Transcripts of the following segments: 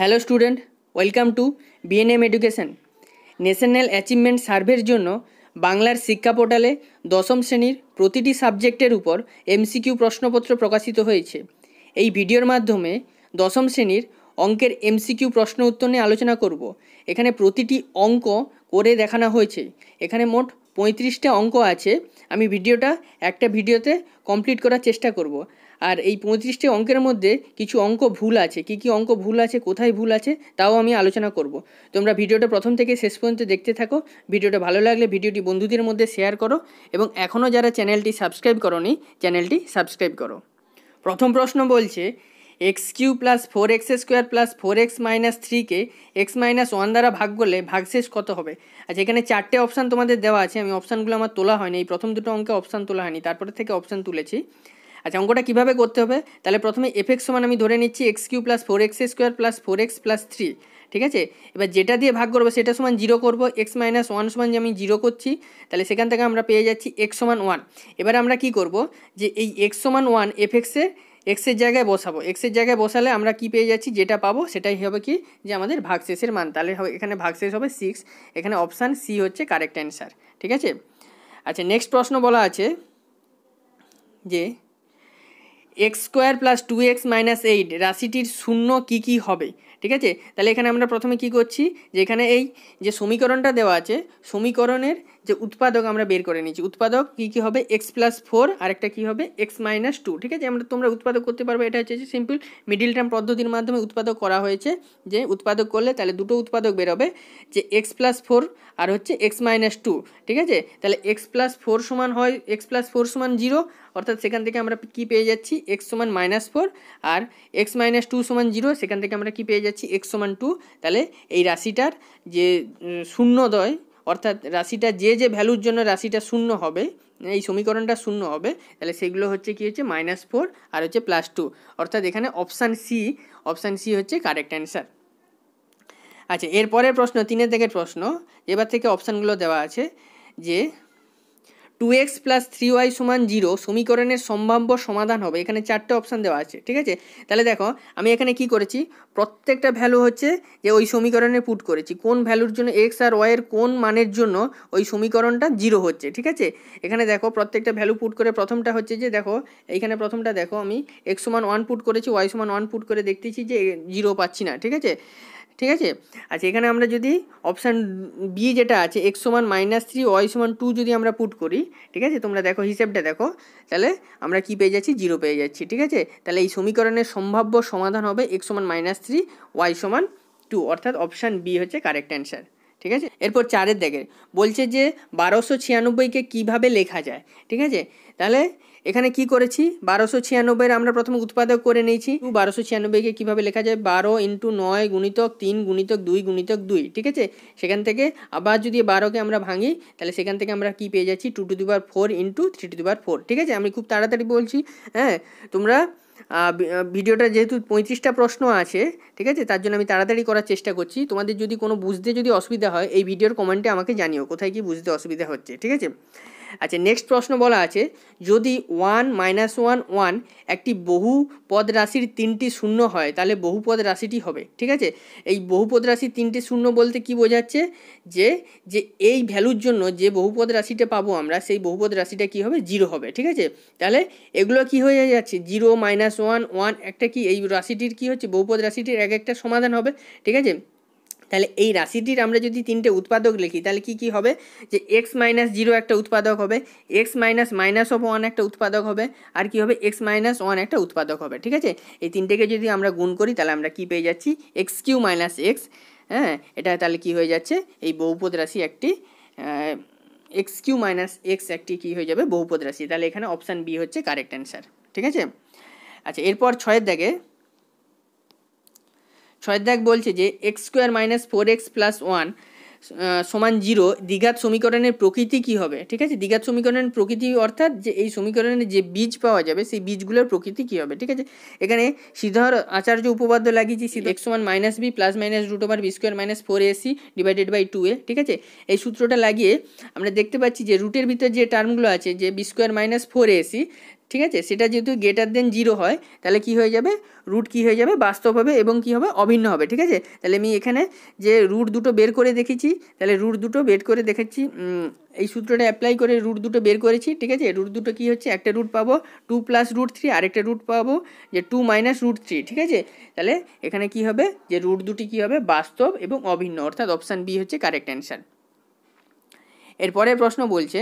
hello student welcome to BNM education national achievement সার্ভের জন্য বাংলার শিক্ষা পোর্টালে দশম শ্রেণীর প্রতিটি সাবজেক্টের উপর এমসিকিউ প্রশ্নপত্র প্রকাশিত হয়েছে এই ভিডিওর মাধ্যমে দশম শ্রেণীর অঙ্কের এমসিকিউ প্রশ্ন উত্তর নিয়ে আলোচনা করব এখানে প্রতিটি অঙ্ক করে দেখানো হয়েছে এখানে মোট পঁয়ত্রিশটা অঙ্ক আছে আমি ভিডিওটা একটা ভিডিওতে কমপ্লিট করার চেষ্টা করব আর এই পঁয়ত্রিশটি অঙ্কের মধ্যে কিছু অঙ্ক ভুল আছে কি কি অঙ্ক ভুল আছে কোথায় ভুল আছে তাও আমি আলোচনা করব তোমরা ভিডিওটা প্রথম থেকে শেষ পর্যন্ত দেখতে থাকো ভিডিওটা ভালো লাগলে ভিডিওটি বন্ধুদের মধ্যে শেয়ার করো এবং এখনও যারা চ্যানেলটি সাবস্ক্রাইব করনি চ্যানেলটি সাবস্ক্রাইব করো প্রথম প্রশ্ন বলছে x cube plus four x square plus four x minus three k x minus one দ্বারা ভাগ করলে ভাগশেষ কত হবে আচ্ছা এখানে চারটে অপশান তোমাদের দেওয়া আছে আমি অপশানগুলো আমার তোলা হয়নি এই প্রথম দুটো অঙ্কে অপশান তোলা হয়নি তারপরে থেকে অপশান তুলেছি আচ্ছা অঙ্কটা কীভাবে করতে হবে তাহলে প্রথমে এফ এক্স সমান আমি ধরে নিচ্ছি x cube plus four x square plus four x plus three ঠিক আছে এবার যেটা দিয়ে ভাগ করবো সেটা সমান জিরো করবো এক্স মাইনাস ওয়ান সমান যে আমি জিরো করছি তাহলে সেখান থেকে আমরা পেয়ে যাচ্ছি এক্স সমান ওয়ান এবার আমরা কি করব যে এই এক্স সমান ওয়ান এফ এক্সে এক্সের জায়গায় বসাবো এক্সের জায়গায় বসালে আমরা কি পেয়ে যাচ্ছি যেটা পাবো সেটাই হবে কি যে আমাদের ভাগশেষের মান তাহলে এখানে ভাগশেষ হবে সিক্স এখানে অপশান সি হচ্ছে কারেক্ট অ্যান্সার ঠিক আছে আচ্ছা নেক্সট প্রশ্ন বলা আছে যে x square plus two x minus eight রাশিটির শূন্য কী কী হবে ঠিক আছে তাহলে এখানে আমরা প্রথমে কি করছি যে এখানে এই যে সমীকরণটা দেওয়া আছে সমীকরণের যে উৎপাদক আমরা বের করে নিয়েছি উৎপাদক কী কী হবে এক্স প্লাস ফোর আরেকটা কী হবে এক্স মাইনাস টু ঠিক আছে আমরা তোমরা উৎপাদক করতে পারবে এটা হচ্ছে যে সিম্পল মিডিল টার্ম পদ্ধতির মাধ্যমে উৎপাদক করা হয়েছে যে উৎপাদক করলে তাহলে দুটো উৎপাদক বেরোবে যে এক্স প্লাস ফোর আর হচ্ছে এক্স মাইনাস টু ঠিক আছে তাহলে এক্স প্লাস ফোর সমান হয় এক্স প্লাস ফোর সমান জিরো অর্থাৎ সেখান থেকে আমরা কি পেয়ে যাচ্ছি এক্স সমান মাইনাস ফোর আর এক্স মাইনাস টু সমান জিরো সেখান থেকে আমরা কি পেয়ে যাচ্ছি এক্স সমান টু তাহলে এই রাশিটার যে শূন্যদয় অর্থাৎ রাশিটা যে যে ভ্যালুর জন্য রাশিটা শূন্য হবে এই সমীকরণটা শূন্য হবে তাহলে সেগুলো হচ্ছে কী হচ্ছে মাইনাস ফোর আর হচ্ছে প্লাস টু অর্থাৎ এখানে অপশান সি অপশান সি হচ্ছে কারেক্ট অ্যান্সার আচ্ছা এরপরের প্রশ্ন তিনের থেকে প্রশ্ন এবার থেকে অপশানগুলো দেওয়া আছে যে two x plus three y সমান জিরো সমীকরণের সম্ভাব্য সমাধান হবে এখানে চারটে অপশান দেওয়া আছে ঠিক আছে তাহলে দেখো আমি এখানে কি করেছি প্রত্যেকটা ভ্যালু হচ্ছে যে ওই সমীকরণে পুট করেছি কোন ভ্যালুর জন্য এক্স আর ওয়াইয়ের কোন মানের জন্য ওই সমীকরণটা জিরো হচ্ছে ঠিক আছে এখানে দেখো প্রত্যেকটা ভ্যালু পুট করে প্রথমটা হচ্ছে যে দেখো এইখানে প্রথমটা দেখো আমি এক্স সমান ওয়ান পুট করেছি ওয়াই সমান ওয়ান পুট করে দেখতেছি যে জিরো পাচ্ছি না ঠিক আছে ঠিক আছে আচ্ছা এখানে আমরা যদি অপশান বি যেটা আছে এক্স সমান মাইনাস থ্রি ওয়াই সমান টু যদি আমরা পুট করি ঠিক আছে তোমরা দেখো হিসেবটা দেখো তাহলে আমরা কি পেয়ে যাচ্ছি জিরো পেয়ে যাচ্ছি ঠিক আছে তাহলে এই সমীকরণের সম্ভাব্য সমাধান হবে এক্স সমান মাইনাস থ্রি ওয়াই সমান টু অর্থাৎ অপশান বি হচ্ছে কারেক্ট অ্যান্সার ঠিক আছে এরপর চারের দিকে বলছে যে বারোশো ছিয়ানব্বইকে কীভাবে লেখা যায় ঠিক আছে তাহলে এখানে কি করেছি বারোশো ছিয়ানব্বই আমরা প্রথম উৎপাদক করে নিয়েছি বারোশো ছিয়ানব্বইকে কীভাবে লেখা যায় বারো ইন্টু নয় গুণিতক তিন গুণিতক দুই গুণিতক দুই ঠিক আছে সেখান থেকে আবার যদি বারোকে আমরা ভাঙি তাহলে সেখান থেকে আমরা কি পেয়ে যাচ্ছি টু টু দুবার ফোর ইন্টু থ্রি টু দুবার ফোর ঠিক আছে আমি খুব তাড়াতাড়ি বলছি হ্যাঁ তোমরা ভিডিওটা যেহেতু পঁয়ত্রিশটা প্রশ্ন আছে ঠিক আছে তার জন্য আমি তাড়াতাড়ি করার চেষ্টা করছি তোমাদের যদি কোনো বুঝতে যদি অসুবিধা হয় এই ভিডিওর কমেন্টে আমাকে জানিও কোথায় কি বুঝতে অসুবিধা হচ্ছে ঠিক আছে আচ্ছা নেক্সট প্রশ্ন বলা আছে যদি ওয়ান মাইনাস ওয়ান ওয়ান একটি বহুপদ রাশির তিনটি শূন্য হয় তাহলে বহুপদ রাশিটি হবে ঠিক আছে এই বহুপদ রাশি তিনটি শূন্য বলতে কি বোঝাচ্ছে যে যে এই ভ্যালুর জন্য যে বহুপদ রাশিটা পাবো আমরা সেই বহুপদ রাশিটা কি হবে জিরো হবে ঠিক আছে তাহলে এগুলো কি হয়ে যাচ্ছে জিরো মাইনাস ওয়ান ওয়ান একটা কি এই রাশিটির কি হচ্ছে বহুপদ রাশিটির এক একটা সমাধান হবে ঠিক আছে তাহলে এই রাশিটির আমরা যদি তিনটে উৎপাদক লিখি তাহলে কি কি হবে যে এক্স মাইনাস জিরো একটা উৎপাদক হবে x minus minus of one একটা উৎপাদক হবে আর কি হবে এক্স মাইনাস ওয়ান একটা উৎপাদক হবে ঠিক আছে এই তিনটেকে যদি আমরা গুণ করি তাহলে আমরা কি পেয়ে যাচ্ছি এক্স কিউ মাইনাস এক্স হ্যাঁ এটা তাহলে কি হয়ে যাচ্ছে এই বহুপদ রাশি একটি এক্স কিউ মাইনাস এক্স একটি কী হয়ে যাবে বহুপদ রাশি তাহলে এখানে অপশান বি হচ্ছে কারেক্ট অ্যান্সার ঠিক আছে আচ্ছা এরপর ছয়ের দাগে ছয়দাক বলছে যে x square minus four x plus one সমান জিরো দ্বিঘাত সমীকরণের প্রকৃতি কি হবে ঠিক আছে দ্বিঘাত সমীকরণের প্রকৃতি অর্থাৎ যে এই সমীকরণের যে বীজ পাওয়া যাবে সেই বীজগুলোর প্রকৃতি কি হবে ঠিক আছে এখানে সিধর আচার্য উপপাদ্য লাগিয়েছি সিধ এক্স সমান minus B plus minus root over B square minus four AC divided by two এ ঠিক আছে এই সূত্রটা লাগিয়ে আমরা দেখতে পাচ্ছি যে রুটের ভিতর যে টার্মগুলো আছে যে b square minus four a c ঠিক আছে সেটা যেহেতু গ্রেটার দেন জিরো হয় তাহলে কি হয়ে যাবে রুট কি হয়ে যাবে বাস্তব হবে এবং কি হবে অভিন্ন হবে ঠিক আছে তাহলে আমি এখানে যে রুট দুটো বের করে দেখেছি তাহলে রুট দুটো বের করে দেখেছি এই সূত্রটা অ্যাপ্লাই করে রুট দুটো বের করেছি ঠিক আছে রুট দুটো কী হচ্ছে একটা রুট পাবো টু প্লাস রুট থ্রি আরেকটা রুট পাবো যে টু মাইনাস রুট থ্রি ঠিক আছে তাহলে এখানে কি হবে যে রুট দুটি কি হবে বাস্তব এবং অভিন্ন অর্থাৎ অপশান বি হচ্ছে কারেক্ট অ্যান্সার এরপরের প্রশ্ন বলছে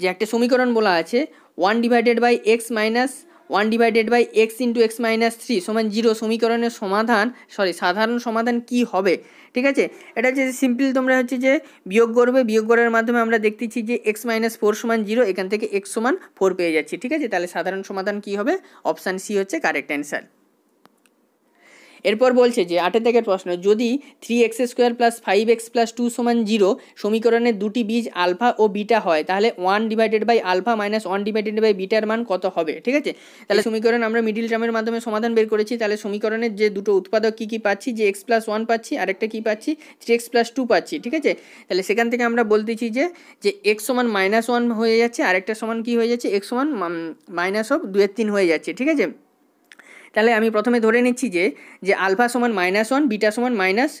যে একটা সমীকরণ বলা আছে one divided by x minus one divided by x into x minus three সমান জিরো সমীকরণের সমাধান সরি সাধারণ সমাধান কি হবে ঠিক আছে এটা হচ্ছে সিম্পল তোমরা হচ্ছে যে বিয়োগ করবে বিয়োগ করার মাধ্যমে আমরা দেখতেছি যে এক্স মাইনাস ফোর সমান জিরো এখান থেকে এক্স সমান ফোর পেয়ে যাচ্ছি ঠিক আছে তাহলে সাধারণ সমাধান কি হবে অপশান সি হচ্ছে কারেক্ট অ্যান্সার এরপর বলছে যে আটের থেকে প্রশ্ন যদি three x square plus five x plus two সমান জিরো সমীকরণের দুটি বীজ আলফা ও বিটা হয় তাহলে one divided by alpha minus one divided by বিটার মান কত হবে ঠিক আছে তাহলে সমীকরণ আমরা মিডিল টার্মের মাধ্যমে সমাধান বের করেছি তাহলে সমীকরণের যে দুটো উৎপাদক কী কী পাচ্ছি যে এক্স প্লাস ওয়ান পাচ্ছি আরেকটা কী পাচ্ছি থ্রি এক্স প্লাস টু পাচ্ছি ঠিক আছে তাহলে সেখান থেকে আমরা বলতেছি যে যে এক্স সমান মাইনাস ওয়ান হয়ে যাচ্ছে আরেকটা সমান কী হয়ে যাচ্ছে এক্স সমান মাইনাস অফ দুয়ের তিন হয়ে যাচ্ছে ঠিক আছে তাহলে আমি প্রথমে ধরে নিচ্ছি যে যে আলফা সমান মাইনাস ওয়ান বিটা সমান মাইনাস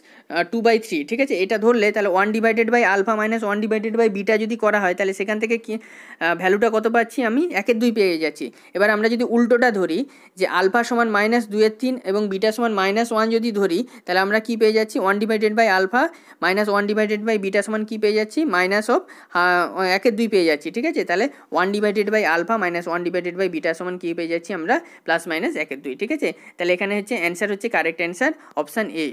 টু বাই থ্রি ঠিক আছে এটা ধরলে তাহলে one divided by alpha minus one divided by beta যদি করা হয় তাহলে সেখান থেকে কি ভ্যালুটা কত পাচ্ছি আমি একের দুই পেয়ে যাচ্ছি এবার আমরা যদি উল্টোটা ধরি যে আলফা সমান মাইনাস দুয়ের তিন এবং বিটা সমান মাইনাস ওয়ান যদি ধরি তাহলে আমরা কি পেয়ে যাচ্ছি one divided by alpha minus one divided by beta সমান কী পেয়ে যাচ্ছি মাইনাস অফ একের দুই পেয়ে যাচ্ছি ঠিক আছে তাহলে one divided by alpha minus one divided by beta সমান কী পেয়ে যাচ্ছি আমরা প্লাস মাইনাস একের দুই ঠিক ঠিক আছে তাহলে এখানে হচ্ছে অ্যান্সার হচ্ছে কারেক্ট অ্যান্সার অপশান এ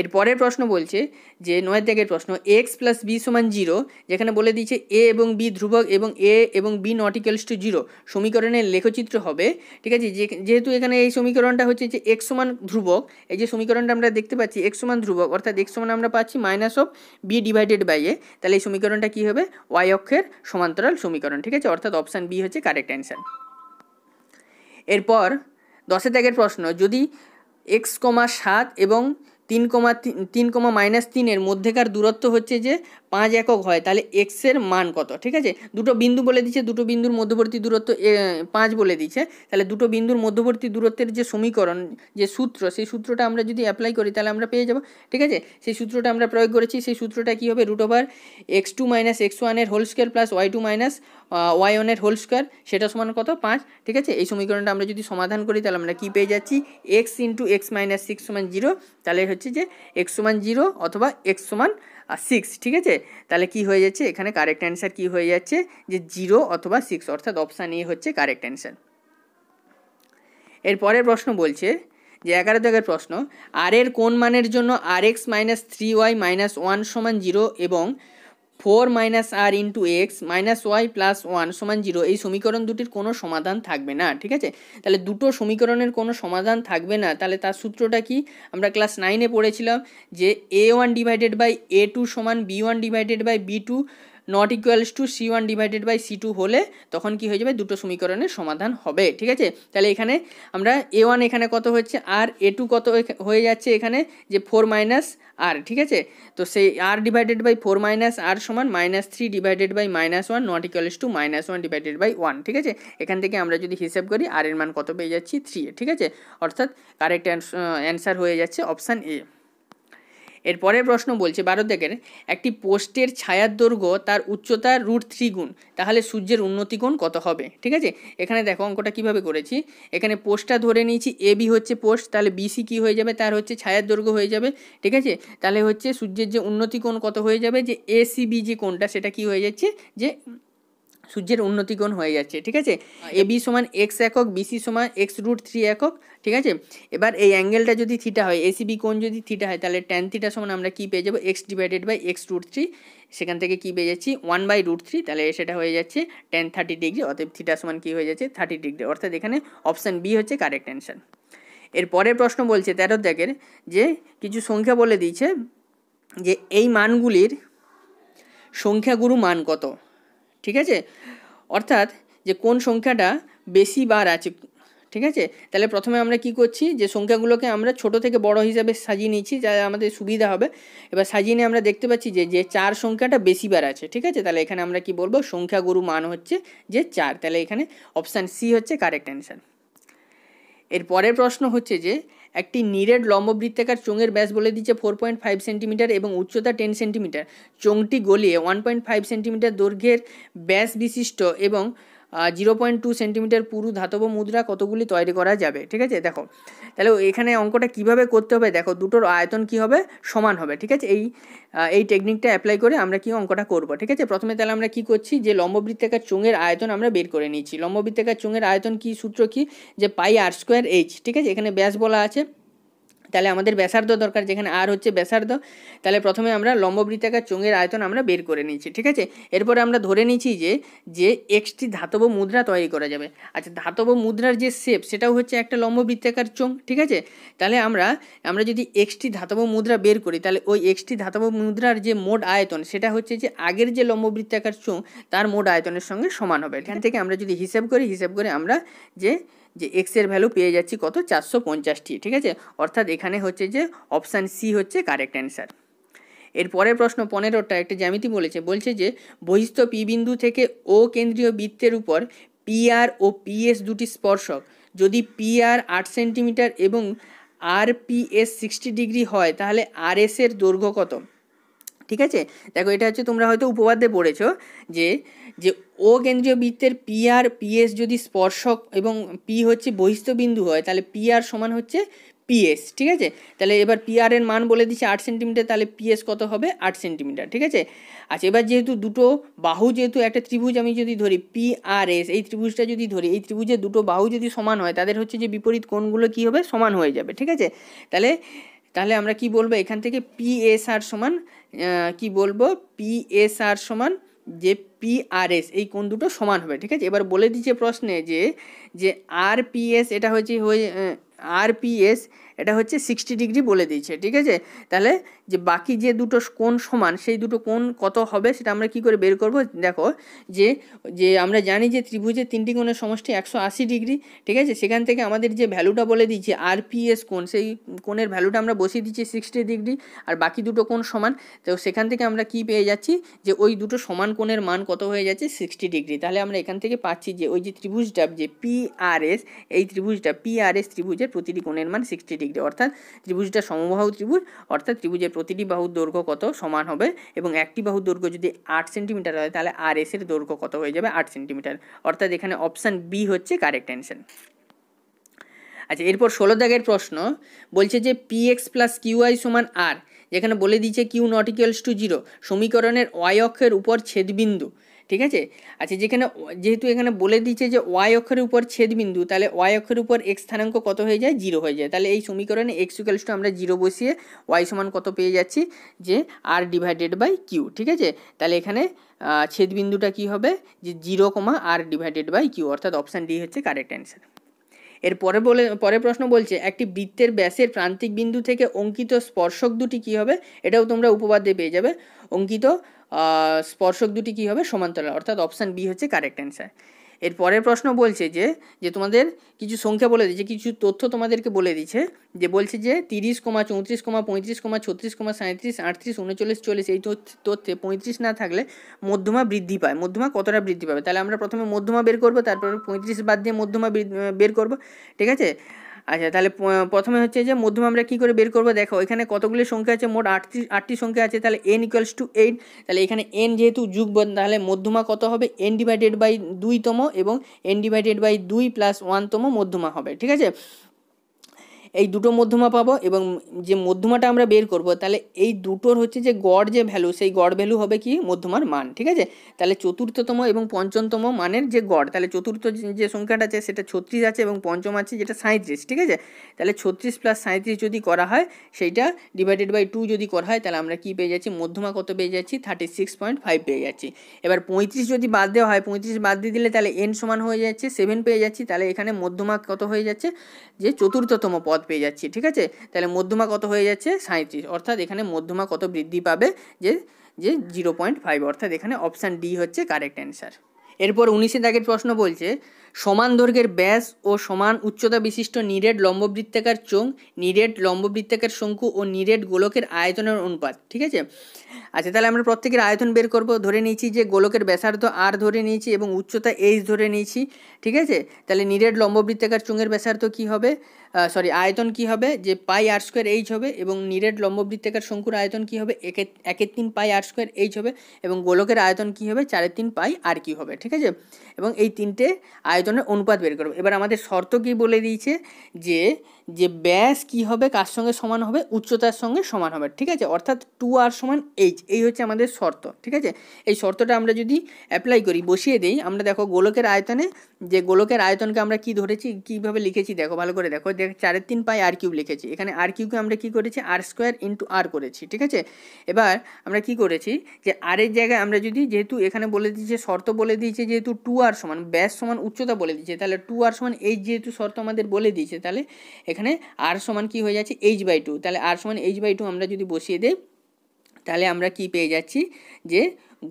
এর পরের প্রশ্ন বলছে যে নয় দাগের প্রশ্ন এক্স প্লাস বি সমান জিরো যেখানে বলে দিয়েছে এ এবং বি ধ্রুবক এবং এ এবং বি নটিক্যালস টু জিরো সমীকরণের লেখচিত্র হবে ঠিক আছে যেহেতু এখানে এই সমীকরণটা হচ্ছে যে এক্স সমান ধ্রুবক এই যে সমীকরণটা আমরা দেখতে পাচ্ছি এক্স সমান ধ্রুবক অর্থাৎ এক্স সমান আমরা পাচ্ছি minus of b divided by a তাহলে এই সমীকরণটা কী হবে ওয়াই অক্ষের সমান্তরাল সমীকরণ ঠিক আছে অর্থাৎ অপশান বি হচ্ছে কারেক্ট অ্যান্সার এরপর দশে ত্যাগের প্রশ্ন যদি এক্স কমা সাত এবং তিন কমা তিন কমা মাইনাস তিনের মধ্যেকার দূরত্ব হচ্ছে যে পাঁচ একক হয় তাহলে এক্সের মান কত ঠিক আছে দুটো বিন্দু বলে দিচ্ছে দুটো বিন্দুর মধ্যবর্তী দূরত্ব পাঁচ বলে দিচ্ছে তাহলে দুটো বিন্দুর মধ্যবর্তী দূরত্বের যে সমীকরণ যে সূত্র সেই সূত্রটা আমরা যদি অ্যাপ্লাই করি তাহলে আমরা পেয়ে যাব ঠিক আছে সেই সূত্রটা আমরা প্রয়োগ করেছি সেই সূত্রটা কী হবে root over x two minus x ওয়ানের whole square plus y two minus y ওয়ানের হোল স্কোয়ার সেটা সমান কত পাঁচ ঠিক আছে এই সমীকরণটা আমরা যদি সমাধান করি তাহলে আমরা কী পেয়ে যাচ্ছি x into x minus six সমান জিরো তাহলে হচ্ছে যে এক্স সমান জিরো অথবা এক্স সমান সিক্স ঠিক আছে তাহলে কি হয়ে যাচ্ছে এখানে কারেক্ট অ্যান্সার কি হয়ে যাচ্ছে যে জিরো অথবা সিক্স অর্থাৎ অপশান এ হচ্ছে কারেক্ট অ্যান্সার এরপরের প্রশ্ন বলছে যে এগারো দাগের প্রশ্ন আর এর কোন মানের জন্য r x minus three y minus one সমান জিরো এবং four minus r into x minus y plus one সমান জিরো এই সমীকরণ দুটির কোনো সমাধান থাকবে না ঠিক আছে তাহলে দুটো সমীকরণের কোনো সমাধান থাকবে না তাহলে তার সূত্রটা কি আমরা ক্লাস নাইনে পড়েছিলাম যে a one divided by a two সমান b one divided by b two not equals to c one divided by c two হলে তখন কি হয়ে যাবে দুটো সমীকরণের সমাধান হবে ঠিক আছে তাহলে এখানে আমরা এ ওয়ান এখানে কত হচ্ছে আর এ টু কত হয়ে যাচ্ছে এখানে যে ফোর মাইনাস আর ঠিক আছে তো সেই r divided by four minus r সমান minus three divided by minus one not equals to minus one divided by one ঠিক আছে এখান থেকে আমরা যদি হিসেব করি আর এর মান কত পেয়ে যাচ্ছি থ্রি ঠিক আছে অর্থাৎ কারেক্ট অ্যান্সার হয়ে যাচ্ছে অপশান এ এরপরের প্রশ্ন বলছে ভারত দেখেন একটি পোস্টের ছায়ার দৈর্ঘ্য তার উচ্চতা রুট থ্রি গুণ তাহলে সূর্যের উন্নতি গুণ কত হবে ঠিক আছে এখানে দেখো অঙ্কটা কিভাবে করেছি এখানে পোস্টটা ধরে নিয়েছি এ বি হচ্ছে পোস্ট তাহলে বিসি কি হয়ে যাবে তার হচ্ছে ছায়ার দৈর্ঘ্য হয়ে যাবে ঠিক আছে তাহলে হচ্ছে সূর্যের যে উন্নতি কোণ কত হয়ে যাবে যে এসিবি যে কোণটা সেটা কি হয়ে যাচ্ছে যে সূর্যের কোণ হয়ে যাচ্ছে ঠিক আছে হ্যাঁ, এবি সমান এক্স একক বিসি সমান এক্স রুট থ্রি একক ঠিক আছে এবার এই অ্যাঙ্গেলটা যদি থিটা হয় এসিবি কোন যদি থিটা হয় তাহলে টেন থিটা সমান আমরা কী পেয়ে যাবো x divided by x root three সেখান থেকে কী পেয়ে যাচ্ছি ওয়ান বাই রুট থ্রি তাহলে সেটা হয়ে যাচ্ছে টেন থার্টি ডিগ্রি অতএব থিটা সমান কী হয়ে যাচ্ছে থার্টি ডিগ্রি অর্থাৎ এখানে অপশান বি হচ্ছে কারেক্ট অ্যান্সার এর পরের প্রশ্ন বলছে তেরো দেখের যে কিছু সংখ্যা বলে দিয়েছে যে এই মানগুলির সংখ্যাগুরু মান কত ঠিক আছে অর্থাৎ যে কোন সংখ্যাটা বেশি বার আছে ঠিক আছে তাহলে প্রথমে আমরা কি করছি যে সংখ্যাগুলোকে আমরা ছোট থেকে বড় হিসাবে সাজিয়ে নিয়েছি যা আমাদের সুবিধা হবে এবার সাজিয়ে নিয়ে আমরা দেখতে পাচ্ছি যে যে চার সংখ্যাটা বেশি বার আছে ঠিক আছে তাহলে এখানে আমরা কি বলবো সংখ্যাগুরু মান হচ্ছে যে চার তাহলে এখানে অপশান সি হচ্ছে কারেক্ট অ্যান্সার এর পরের প্রশ্ন হচ্ছে যে একটি নিরেড় লম্ববৃত্তাকার চোঙের ব্যাস বলে দিচ্ছে ফোর পয়েন্ট ফাইভ সেন্টিমিটার এবং উচ্চতা টেন সেন্টিমিটার চোঙটি গলিয়ে ওয়ান পয়েন্ট ফাইভ সেন্টিমিটার দৈর্ঘ্যের ব্যাস বিশিষ্ট এবং জিরো পয়েন্ট টু সেন্টিমিটার পুরু ধাতব মুদ্রা কতগুলি তৈরি করা যাবে ঠিক আছে দেখো তাহলে এখানে অঙ্কটা কিভাবে করতে হবে দেখো দুটোর আয়তন কি হবে সমান হবে ঠিক আছে এই এই টেকনিকটা অ্যাপ্লাই করে আমরা কি অঙ্কটা করব ঠিক আছে প্রথমে তাহলে আমরা কি করছি যে লম্ববৃত্তাকার চুঙের আয়তন আমরা বের করে নিয়েছি লম্ববৃত্তাকার চোঙের আয়তন কি সূত্র কি যে পাই আর স্কোয়ার এইচ ঠিক আছে এখানে ব্যাস বলা আছে তাহলে আমাদের ব্যাসার্ধ দরকার যেখানে আর হচ্ছে ব্যাসার্ধ তাহলে প্রথমে আমরা লম্ববৃত্তাকার চোঙের আয়তন আমরা বের করে নিয়েছি ঠিক আছে এরপরে আমরা ধরে নিয়েছি যে যে এক্সটি ধাতব মুদ্রা তৈরি করা যাবে আচ্ছা ধাতব মুদ্রার যে শেপ সেটাও হচ্ছে একটা লম্ববৃত্তাকার চোঙ ঠিক আছে তাহলে আমরা আমরা যদি এক্সটি ধাতব মুদ্রা বের করি তাহলে ওই এক্সটি ধাতব মুদ্রার যে মোট আয়তন সেটা হচ্ছে যে আগের যে লম্ববৃত্তাকার চোঙ তার মোট আয়তনের সঙ্গে সমান হবে এখান থেকে আমরা যদি হিসেব করি হিসেব করে আমরা যে যে এক্সের ভ্যালু পেয়ে যাচ্ছি কত চারশো পঞ্চাশটি ঠিক আছে অর্থাৎ এখানে হচ্ছে যে অপশান সি হচ্ছে কারেক্ট অ্যান্সার এর পরের প্রশ্ন পনেরোটা একটা জ্যামিতি বলেছে বলছে যে বহিস্থ পি বিন্দু থেকে ও কেন্দ্রীয় বৃত্তের উপর পিআর ও পিএস দুটি স্পর্শক যদি পিআর আট সেন্টিমিটার এবং আর পিএস সিক্সটি ডিগ্রি হয় তাহলে আর এর দৈর্ঘ্য কত ঠিক আছে দেখো এটা হচ্ছে তোমরা হয়তো উপবাদ্যে পড়েছো যে যে ও কেন্দ্রীয় বৃত্তের পি আর পিএস যদি স্পর্শক এবং পি হচ্ছে বহিষ্ঠ বিন্দু হয় তাহলে পি আর সমান হচ্ছে পিএস ঠিক আছে তাহলে এবার পিআর এর মান বলে দিচ্ছে আট সেন্টিমিটার তাহলে পিএস কত হবে আট সেন্টিমিটার ঠিক আছে আচ্ছা এবার যেহেতু দুটো বাহু যেহেতু একটা ত্রিভুজ আমি যদি ধরি পিআরএস এই ত্রিভুজটা যদি ধরি এই ত্রিভুজের দুটো বাহু যদি সমান হয় তাদের হচ্ছে যে বিপরীত কোণগুলো কি হবে সমান হয়ে যাবে ঠিক আছে তাহলে তাহলে আমরা কি বলবো এখান থেকে পিএসআর সমান কি বলবো পিএসআর সমান যে পিআরএস এই কোন দুটো সমান হবে ঠিক আছে এবার বলে দিচ্ছে প্রশ্নে যে যে আরপিএস এটা হয়েছে হয়ে আরপিএস এটা হচ্ছে সিক্সটি ডিগ্রি বলে দিয়েছে ঠিক আছে তাহলে যে বাকি যে দুটো কোন সমান সেই দুটো কোণ কত হবে সেটা আমরা কি করে বের করব দেখো যে যে আমরা জানি যে ত্রিভুজের তিনটি কোণের সমষ্টি একশো আশি ডিগ্রি ঠিক আছে সেখান থেকে আমাদের যে ভ্যালুটা বলে দিয়েছে আর পিএস কোন সেই কোণের ভ্যালুটা আমরা বসিয়ে দিচ্ছি সিক্সটি ডিগ্রি আর বাকি দুটো কোণ সমান তো সেখান থেকে আমরা কি পেয়ে যাচ্ছি যে ওই দুটো সমান কোণের মান কত হয়ে যাচ্ছে সিক্সটি ডিগ্রি তাহলে আমরা এখান থেকে পাচ্ছি যে ওই যে ত্রিভুজটা যে পিআরএস এই ত্রিভুজটা পিআরএস ত্রিভুজের প্রতিটি কোণের মান সিক্সটি ডিগ্রি ডিগ্রি অর্থাৎ ত্রিভুজটা সমবাহু ত্রিভুজ অর্থাৎ ত্রিভুজের প্রতিটি বাহুর দৈর্ঘ্য কত সমান হবে এবং একটি বাহুর দৈর্ঘ্য যদি আট সেন্টিমিটার হয় তাহলে আর এর দৈর্ঘ্য কত হয়ে যাবে আট সেন্টিমিটার অর্থাৎ এখানে অপশান বি হচ্ছে কারেক্ট অ্যান্সার আচ্ছা এরপর ষোলো দাগের প্রশ্ন বলছে যে p x plus q y সমান আর যেখানে বলে দিয়েছে q not equals to zero সমীকরণের ওয়াই অক্ষের উপর ছেদবিন্দু ঠিক আছে আচ্ছা যেখানে যেহেতু এখানে বলে দিচ্ছে যে ওয়াই অক্ষরের উপর ছেদ বিন্দু তাহলে ওয়াই অক্ষের উপর এক্স স্থানাঙ্ক কত হয়ে যায় জিরো হয়ে যায় তাহলে এই সমীকরণে এক্স ইকালস টু আমরা জিরো বসিয়ে ওয়াই সমান কত পেয়ে যাচ্ছি যে আর ডিভাইডেড বাই কিউ ঠিক আছে তাহলে এখানে ছেদ বিন্দুটা কি হবে যে zero comma r divided by q অর্থাৎ অপশান ডি হচ্ছে কারেক্ট অ্যান্সার এর পরে বলে পরের প্রশ্ন বলছে একটি বৃত্তের ব্যাসের প্রান্তিক বিন্দু থেকে অঙ্কিত স্পর্শক দুটি কী হবে এটাও তোমরা উপবাদ্যে পেয়ে যাবে অঙ্কিত স্পর্শক দুটি কী হবে সমান্তরাল অর্থাৎ অপশান বি হচ্ছে কারেক্ট অ্যান্সার এর পরের প্রশ্ন বলছে যে যে তোমাদের কিছু সংখ্যা বলে দিচ্ছে কিছু তথ্য তোমাদেরকে বলে দিচ্ছে যে বলছে যে তিরিশ কমা চৌত্রিশ কমা পঁয়ত্রিশ কমা ছত্রিশ কমা সাঁত্রিশ আটত্রিশ উনচল্লিশ চল্লিশ এই তথ্যে পঁয়ত্রিশ না থাকলে মধ্যমা বৃদ্ধি পায় মধ্যমা কতটা বৃদ্ধি পাবে তাহলে আমরা প্রথমে মধ্যমা বের করবো তারপর পঁয়ত্রিশ বাদ দিয়ে মধ্যমা বের করবো ঠিক আছে আচ্ছা তাহলে প্রথমে হচ্ছে যে মধ্যমা আমরা কী করে বের করবো দেখো এখানে কতগুলি সংখ্যা আছে মোট আটটি আটটি সংখ্যা আছে তাহলে এন ইকুয়ালস টু এইট তাহলে এখানে এন যেহেতু যুগ তাহলে মধ্যমা কত হবে এন ডিভাইডেড বাই দুইতম এবং এন ডিভাইডেড বাই দুই প্লাস ওয়ানতম মধ্যমা হবে ঠিক আছে এই দুটো মধ্যমা পাবো এবং যে মধ্যমাটা আমরা বের করব তাহলে এই দুটোর হচ্ছে যে গড় যে ভ্যালু সেই গড় ভ্যালু হবে কি মধ্যমার মান ঠিক আছে তাহলে চতুর্থতম এবং পঞ্চমতম মানের যে গড় তাহলে চতুর্থ যে সংখ্যাটা আছে সেটা ছত্রিশ আছে এবং পঞ্চম আছে যেটা সাঁত্রিশ ঠিক আছে তাহলে ছত্রিশ প্লাস সাঁত্রিশ যদি করা হয় সেইটা ডিভাইডেড বাই টু যদি করা হয় তাহলে আমরা কি পেয়ে যাচ্ছি মধ্যমা কত পেয়ে যাচ্ছি থার্টি সিক্স পয়েন্ট ফাইভ পেয়ে যাচ্ছি এবার পঁয়ত্রিশ যদি বাদ দেওয়া হয় পঁয়ত্রিশ বাদ দিয়ে দিলে তাহলে এন সমান হয়ে যাচ্ছে সেভেন পেয়ে যাচ্ছি তাহলে এখানে মধ্যমা কত হয়ে যাচ্ছে যে চতুর্থতম পদ পদ পেয়ে যাচ্ছি ঠিক আছে তাহলে মধ্যমা কত হয়ে যাচ্ছে সাঁত্রিশ অর্থাৎ এখানে মধ্যমা কত বৃদ্ধি পাবে যে যে জিরো পয়েন্ট ফাইভ অর্থাৎ এখানে অপশান ডি হচ্ছে কারেক্ট অ্যান্সার এরপর উনিশে দাগের প্রশ্ন বলছে সমান দৈর্ঘ্যের ব্যাস ও সমান উচ্চতা বিশিষ্ট নিরেট লম্ববৃত্তাকার চোং নিরেট লম্ববৃত্তাকার শঙ্কু ও নিরেট গোলকের আয়তনের অনুপাত ঠিক আছে আচ্ছা তাহলে আমরা প্রত্যেকের আয়তন বের করব ধরে নিয়েছি যে গোলকের ব্যাসার্ধ আর ধরে নিয়েছি এবং উচ্চতা এইচ ধরে নিয়েছি ঠিক আছে তাহলে নিরেট লম্ববৃত্তাকার চোঙের ব্যাসার্ধ কী হবে সরি আয়তন কি হবে যে পাই আর স্কোয়ার এইচ হবে এবং নিরেট লম্ববৃত্তাকার শঙ্কুর আয়তন কি হবে একে তিন পাই আর স্কোয়ার এইচ হবে এবং গোলকের আয়তন কি হবে চারের তিন পাই আর কি হবে ঠিক আছে এবং এই তিনটে আয়তনের অনুপাত বের করবে এবার আমাদের শর্ত কি বলে দিয়েছে যে যে ব্যাস কি হবে কার সঙ্গে সমান হবে উচ্চতার সঙ্গে সমান হবে ঠিক আছে অর্থাৎ টু আর সমান এইচ এই হচ্ছে আমাদের শর্ত ঠিক আছে এই শর্তটা আমরা যদি অ্যাপ্লাই করি বসিয়ে দিই আমরা দেখো গোলকের আয়তনে যে গোলকের আয়তনকে আমরা কি ধরেছি কীভাবে লিখেছি দেখো ভালো করে দেখো দেখ চারের তিন পাই আর কিউব লিখেছি এখানে আর কিউকে আমরা কি করেছি আর স্কোয়ার ইন্টু আর করেছি ঠিক আছে এবার আমরা কি করেছি যে আর এর জায়গায় আমরা যদি যেহেতু এখানে বলে দিয়েছে শর্ত বলে দিয়েছে যেহেতু টু আর সমান ব্যাস সমান উচ্চতা বলে দিয়েছে তাহলে টু আর সমান এইচ যেহেতু শর্ত আমাদের বলে দিয়েছে তাহলে এখানে এখানে আর সমান কি হয়ে যাচ্ছে এইচ বাই টু তাহলে আর সমান এইচ বাই টু আমরা যদি বসিয়ে দেই তাহলে আমরা কি পেয়ে যাচ্ছি যে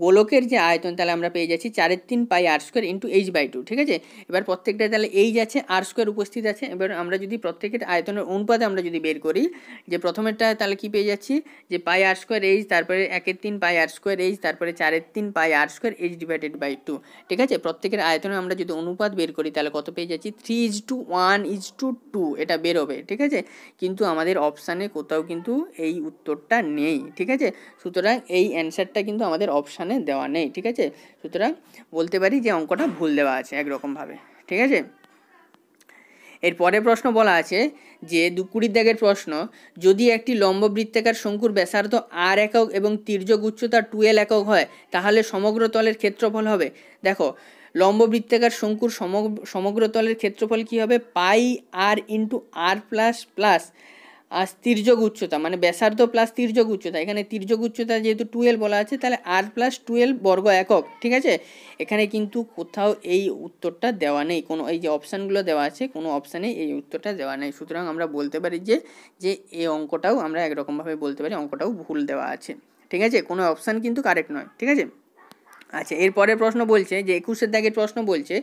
গোলকের যে আয়তন তাহলে আমরা পেয়ে যাচ্ছি চারের তিন pi r square into h by two ঠিক আছে এবার প্রত্যেকটা তাহলে এইচ আছে আর স্কোয়ার উপস্থিত আছে এবার আমরা যদি প্রত্যেকের আয়তনের অনুপাতে আমরা যদি বের করি যে প্রথমেরটা তাহলে কি পেয়ে যাচ্ছি যে পাই আর স্কোয়ার এইচ তারপরে একের তিন পাই আর স্কোয়ার এইচ তারপরে চারের তিন pi r square h divided by two ঠিক আছে প্রত্যেকের আয়তনে আমরা যদি অনুপাত বের করি তাহলে কত পেয়ে যাচ্ছি three is to one is to two এটা বেরোবে ঠিক আছে কিন্তু আমাদের অপশানে কোথাও কিন্তু এই উত্তরটা নেই ঠিক আছে সুতরাং এই অ্যান্সারটা কিন্তু আমাদের অপশান অপশানে দেওয়া নেই ঠিক আছে সুতরাং বলতে পারি যে অঙ্কটা ভুল দেওয়া আছে একরকমভাবে ঠিক আছে এরপরে প্রশ্ন বলা আছে যে দুকুড়ির দাগের প্রশ্ন যদি একটি লম্ব বৃত্তাকার শঙ্কুর ব্যাসার্ধ আর একক এবং তির্যক উচ্চতা টুয়েল একক হয় তাহলে সমগ্র তলের ক্ষেত্রফল হবে দেখো লম্ব বৃত্তাকার শঙ্কুর সমগ্র তলের ক্ষেত্রফল কী হবে pi r into r plus plus r তির্যক উচ্চতা মানে ব্যাসার্ধ প্লাস তির্যক উচ্চতা এখানে তির্যক উচ্চতা যেহেতু টুয়েলভ বলা আছে তাহলে আর প্লাস টুয়েলভ বর্গ একক ঠিক আছে এখানে কিন্তু কোথাও এই উত্তরটা দেওয়া নেই কোনো এই যে অপশানগুলো দেওয়া আছে কোনো অপশানে এই উত্তরটা দেওয়া নেই সুতরাং আমরা বলতে পারি যে যে এই অঙ্কটাও আমরা একরকমভাবে বলতে পারি অঙ্কটাও ভুল দেওয়া আছে ঠিক আছে কোনো অপশান কিন্তু কারেক্ট নয় ঠিক আছে আচ্ছা এরপরে প্রশ্ন বলছে যে একুশের দাগের প্রশ্ন বলছে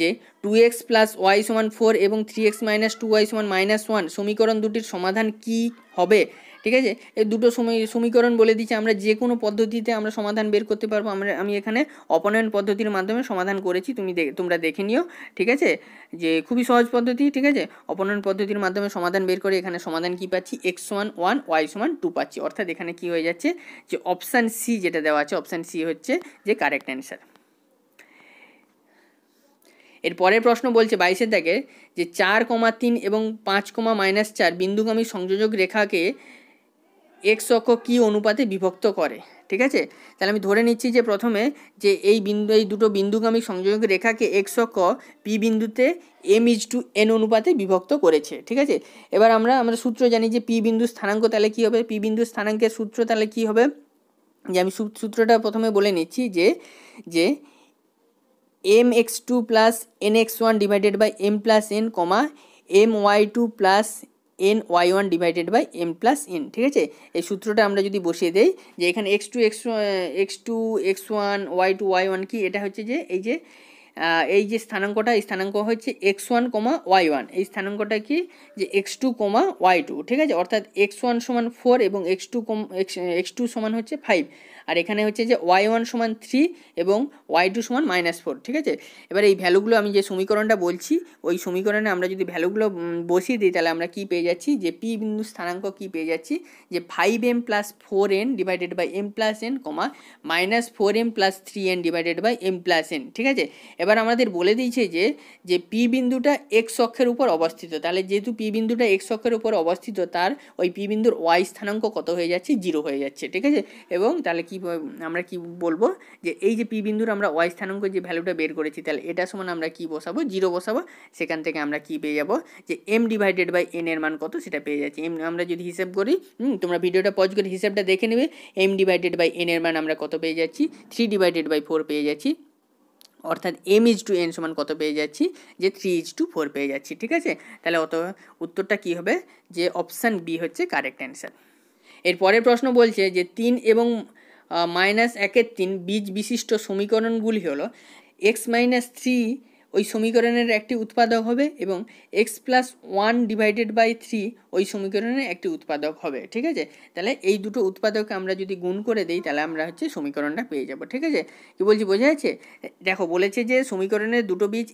যে টু এক্স প্লাস ওয়াই সমান ফোর এবং three x minus two y সমান মাইনাস ওয়ান সমীকরণ দুটির সমাধান কি হবে ঠিক আছে এই দুটো সমীকরণ বলে দিচ্ছি আমরা যে কোনো পদ্ধতিতে আমরা সমাধান বের করতে পারবো আমরা আমি এখানে অপনয়ন পদ্ধতির মাধ্যমে সমাধান করেছি তুমি তোমরা দেখে নিও ঠিক আছে যে খুবই সহজ পদ্ধতি ঠিক আছে অপনয়ন পদ্ধতির মাধ্যমে সমাধান বের করে এখানে সমাধান কি পাচ্ছি এক্স ওয়ান ওয়ান ওয়াই সমান টু পাচ্ছি অর্থাৎ এখানে কি হয়ে যাচ্ছে যে অপশান সি যেটা দেওয়া আছে অপশান সি হচ্ছে যে কারেক্ট অ্যান্সার এর পরের প্রশ্ন বলছে বাইশে দেখে যে চার কমা তিন এবং পাঁচ কমা মাইনাস চার বিন্দুগামী সংযোজক রেখাকে এক্স অক্ষ কী অনুপাতে বিভক্ত করে ঠিক আছে তাহলে আমি ধরে নিচ্ছি যে প্রথমে যে এই বিন্দু এই দুটো বিন্দুগামী সংযোজক রেখাকে এক্স অক্ষ পি বিন্দুতে এম ইজ টু এন অনুপাতে বিভক্ত করেছে ঠিক আছে এবার আমরা আমরা সূত্র জানি যে পি বিন্দু স্থানাঙ্ক তাহলে কী হবে পি বিন্দু স্থানাঙ্কের সূত্র তাহলে কী হবে যে আমি সূত্রটা প্রথমে বলে নিচ্ছি যে যে m x two plus n x one divided by m plus n comma m y two plus n y one divided by m plus n ঠিক আছে এই সূত্রটা আমরা যদি বসিয়ে দেই যে এখানে x two x x two x one y two y one কি এটা হচ্ছে যে এই যে এই যে স্থানাঙ্কটা এই স্থানাঙ্ক হচ্ছে x one comma y one এই স্থানাঙ্কটা কি যে x two comma y two ঠিক আছে অর্থাৎ এক্স ওয়ান সমান ফোর এবং এক্স টু কম এক্স এক্স টু সমান হচ্ছে ফাইভ আর এখানে হচ্ছে যে ওয়াই ওয়ান সমান থ্রি এবং ওয়াই টু সমান মাইনাস ফোর ঠিক আছে এবার এই ভ্যালুগুলো আমি যে সমীকরণটা বলছি ওই সমীকরণে আমরা যদি ভ্যালুগুলো বসিয়ে দিই তাহলে আমরা কি পেয়ে যাচ্ছি যে পি বিন্দু স্থানাঙ্ক কি পেয়ে যাচ্ছি যে five m plus four n divided by m plus n comma minus four m plus three n divided by m plus n ঠিক আছে এবার আমাদের বলে দিয়েছে যে যে পি বিন্দুটা এক্স অক্ষের উপর অবস্থিত তাহলে যেহেতু পি বিন্দুটা এক্স অক্ষের উপর অবস্থিত তার ওই পি বিন্দুর ওয়াই স্থানাঙ্ক কত হয়ে যাচ্ছে জিরো হয়ে যাচ্ছে ঠিক আছে এবং তাহলে কী আমরা কি বলবো যে এই যে পি বিন্দুর আমরা ওয়াই স্থানাঙ্ক যে ভ্যালুটা বের করেছি তাহলে এটা সমান আমরা কি বসাবো জিরো বসাবো সেখান থেকে আমরা কি পেয়ে যাব যে এম ডিভাইডেড বাই এন এর মান কত সেটা পেয়ে যাচ্ছি এম আমরা যদি হিসেব করি তোমরা ভিডিওটা পজ করে হিসেবটা দেখে নেবে এম ডিভাইডেড বাই এন এর মান আমরা কত পেয়ে যাচ্ছি থ্রি ডিভাইডেড বাই ফোর পেয়ে যাচ্ছি অর্থাৎ এম ইজ টু এন সমান কত পেয়ে যাচ্ছি যে থ্রি ইজ টু ফোর পেয়ে যাচ্ছি ঠিক আছে তাহলে অত উত্তরটা কি হবে যে অপশান বি হচ্ছে কারেক্ট অ্যান্সার এরপরের প্রশ্ন বলছে যে তিন এবং মাইনাস একের তিন বীজ বিশিষ্ট সমীকরণগুলি হলো এক্স মাইনাস থ্রি ওই সমীকরণের একটি উৎপাদক হবে এবং x plus one divided by three ওই সমীকরণের একটি উৎপাদক হবে ঠিক আছে তাহলে এই দুটো উৎপাদক আমরা যদি গুণ করে দিই তাহলে আমরা হচ্ছে সমীকরণটা পেয়ে যাব ঠিক আছে কী বলছি বোঝা যাচ্ছে দেখো বলেছে যে সমীকরণের দুটো বীজ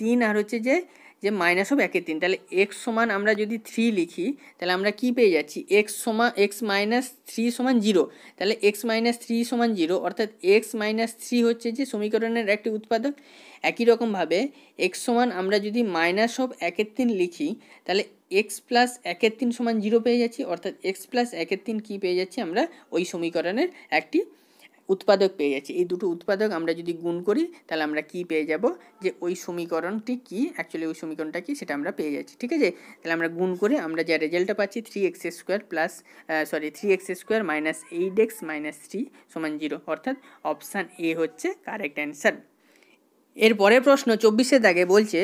তিন আর হচ্ছে যে যে মাইনাস হবে একের তিন তাহলে এক্স সমান আমরা যদি থ্রি লিখি তাহলে আমরা কি পেয়ে যাচ্ছি এক্স সমান এক্স মাইনাস থ্রি সমান জিরো তাহলে এক্স মাইনাস থ্রি সমান জিরো অর্থাৎ এক্স মাইনাস থ্রি হচ্ছে যে সমীকরণের একটি উৎপাদক একই রকমভাবে এক্স সমান আমরা যদি মাইনাস অফ একের তিন লিখি তাহলে এক্স প্লাস একের তিন সমান জিরো পেয়ে যাচ্ছি অর্থাৎ এক্স প্লাস একের তিন কী পেয়ে যাচ্ছি আমরা ওই সমীকরণের একটি উৎপাদক পেয়ে যাচ্ছি এই দুটো উৎপাদক আমরা যদি গুণ করি তাহলে আমরা কি পেয়ে যাব যে ওই সমীকরণটি কি অ্যাকচুয়ালি ওই সমীকরণটা কি সেটা আমরা পেয়ে যাচ্ছি ঠিক আছে তাহলে আমরা গুণ করে আমরা যা রেজাল্টটা পাচ্ছি three x square plus sorry three x square minus eight x minus three সমান জিরো অর্থাৎ অপশান এ হচ্ছে কারেক্ট অ্যান্সার এর পরের প্রশ্ন চব্বিশের দাগে বলছে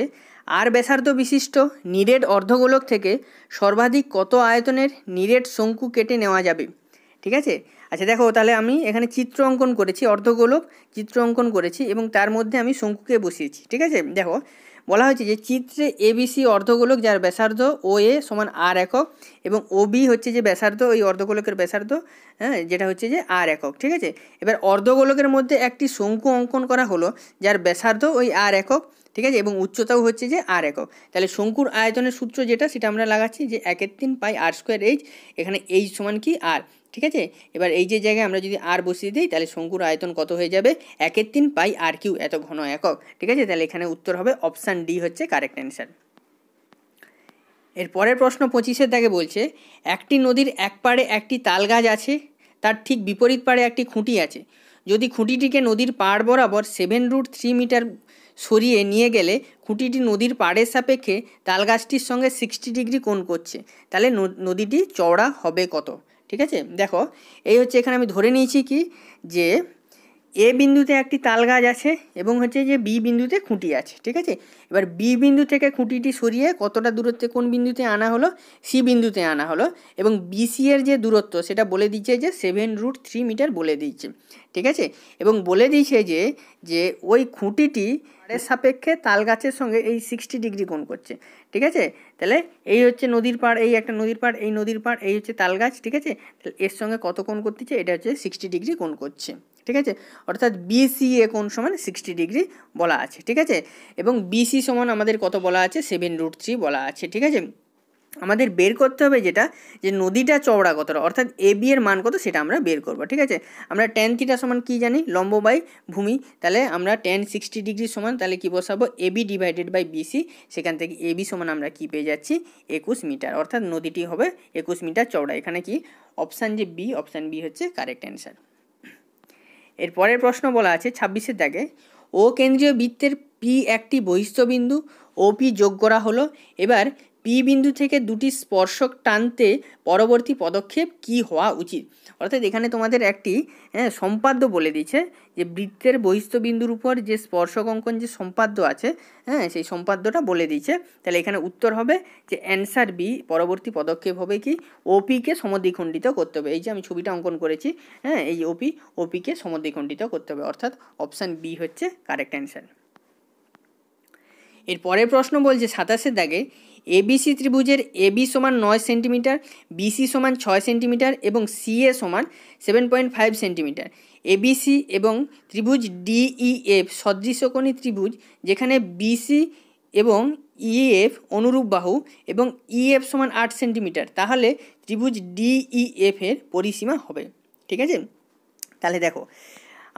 আর ব্যাসার্ধ বিশিষ্ট নিরেট অর্ধগোলক থেকে সর্বাধিক কত আয়তনের নিরেট শঙ্কু কেটে নেওয়া যাবে ঠিক আছে আচ্ছা দেখো তাহলে আমি এখানে চিত্র অঙ্কন করেছি অর্ধগোলক চিত্র অঙ্কন করেছি এবং তার মধ্যে আমি শঙ্কুকে বসিয়েছি ঠিক আছে দেখো বলা হয়েছে যে চিত্রে এবিসি অর্ধগোলক যার ব্যাসার্ধ ও এ সমান আর একক এবং ও বি হচ্ছে যে ব্যাসার্ধ ওই অর্ধগোলকের ব্যাসার্ধ হ্যাঁ যেটা হচ্ছে যে আর একক ঠিক আছে এবার অর্ধগোলকের মধ্যে একটি শঙ্কু অঙ্কন করা হলো যার ব্যাসার্ধ ওই আর একক ঠিক আছে এবং উচ্চতাও হচ্ছে যে আর একক তাহলে শঙ্কুর আয়তনের সূত্র যেটা সেটা আমরা লাগাচ্ছি যে একের তিন পাই আর স্কোয়ার এইচ এখানে এইচ সমান কি আর ঠিক আছে এবার এই যে জায়গায় আমরা যদি আর বসিয়ে দিই তাহলে শঙ্কুর আয়তন কত হয়ে যাবে একের তিন পাই আর কিউ এত ঘন একক ঠিক আছে তাহলে এখানে উত্তর হবে অপশান ডি হচ্ছে কারেক্ট অ্যান্সার এর পরের প্রশ্ন পঁচিশের দাগে বলছে একটি নদীর এক পাড়ে একটি তাল গাছ আছে তার ঠিক বিপরীত পাড়ে একটি খুঁটি আছে যদি খুঁটিটিকে নদীর পাড় বরাবর সেভেন রুট থ্রি মিটার সরিয়ে নিয়ে গেলে খুঁটিটি নদীর পাড়ের সাপেক্ষে তাল গাছটির সঙ্গে সিক্সটি ডিগ্রি কোণ করছে তাহলে নদীটি চওড়া হবে কত ঠিক আছে দেখো এই হচ্ছে এখানে আমি ধরে নিয়েছি কি যে এ বিন্দুতে একটি তাল গাছ আছে এবং হচ্ছে যে বি বিন্দুতে খুঁটি আছে ঠিক আছে এবার বি বিন্দু থেকে খুঁটিটি সরিয়ে কতটা দূরত্বে কোন বিন্দুতে আনা হলো সি বিন্দুতে আনা হলো এবং বিসি এর যে দূরত্ব সেটা বলে দিচ্ছে যে সেভেন রুট থ্রি মিটার বলে দিচ্ছে ঠিক আছে এবং বলে দিয়েছে যে যে ওই খুঁটিটি সাপেক্ষে তাল গাছের সঙ্গে এই সিক্সটি ডিগ্রি কোণ করছে ঠিক আছে তাহলে এই হচ্ছে নদীর পাড় এই একটা নদীর পাড় এই নদীর পাড় এই হচ্ছে তাল গাছ ঠিক আছে তাহলে এর সঙ্গে কত কোণ করতেছে এটা হচ্ছে সিক্সটি ডিগ্রি কোণ করছে ঠিক আছে অর্থাৎ বিসি এ কোন সমান সিক্সটি ডিগ্রি বলা আছে ঠিক আছে এবং বিসি সমান আমাদের কত বলা আছে সেভেন রুট থ্রি বলা আছে ঠিক আছে আমাদের বের করতে হবে যেটা যে নদীটা চওড়া কতটা অর্থাৎ এ বি এর মান কত সেটা আমরা বের করব ঠিক আছে আমরা টেন থিটা সমান কী জানি লম্ব বাই ভূমি তাহলে আমরা টেন সিক্সটি ডিগ্রি সমান তাহলে কি বসাবো A B divided by B C সেখান থেকে এ বি সমান আমরা কি পেয়ে যাচ্ছি একুশ মিটার অর্থাৎ নদীটি হবে একুশ মিটার চওড়া এখানে কি অপশান যে বি অপশান বি হচ্ছে কারেক্ট অ্যান্সার এর পরের প্রশ্ন বলা আছে ছাব্বিশের দাগে ও কেন্দ্রীয় বৃত্তের পি একটি বহিষ্ঠবিন্দু ও পি যোগ করা হলো এবার পি বিন্দু থেকে দুটি স্পর্শক টানতে পরবর্তী পদক্ষেপ কি হওয়া উচিত অর্থাৎ এখানে তোমাদের একটি হ্যাঁ সম্পাদ্য বলে দিয়েছে যে বৃত্তের বহিষ্ঠ বিন্দুর উপর যে স্পর্শক অঙ্কন যে সম্পাদ্য আছে হ্যাঁ সেই সম্পাদ্যটা বলে দিয়েছে তাহলে এখানে উত্তর হবে যে অ্যান্সার বি পরবর্তী পদক্ষেপ হবে কি ওপিকে সমদ্বিখণ্ডিত করতে হবে এই যে আমি ছবিটা অঙ্কন করেছি হ্যাঁ এই ওপি ওপিকে সমদ্বিখণ্ডিত করতে হবে অর্থাৎ অপশান বি হচ্ছে কারেক্ট অ্যান্সার এর পরের প্রশ্ন বলছে সাতাশের দাগে এবিসি ত্রিভুজের এবি সমান নয় সেন্টিমিটার বিসি সমান ছয় সেন্টিমিটার এবং সিএ সমান seven point five centimetre ABC এবং ত্রিভুজ ডিইএফ সদৃশকোণি ত্রিভুজ যেখানে বিসি এবং ইএফ অনুরূপ বাহু এবং ইএফ সমান আট সেন্টিমিটার তাহলে ত্রিভুজ ডিইএফ এর পরিসীমা হবে ঠিক আছে তাহলে দেখো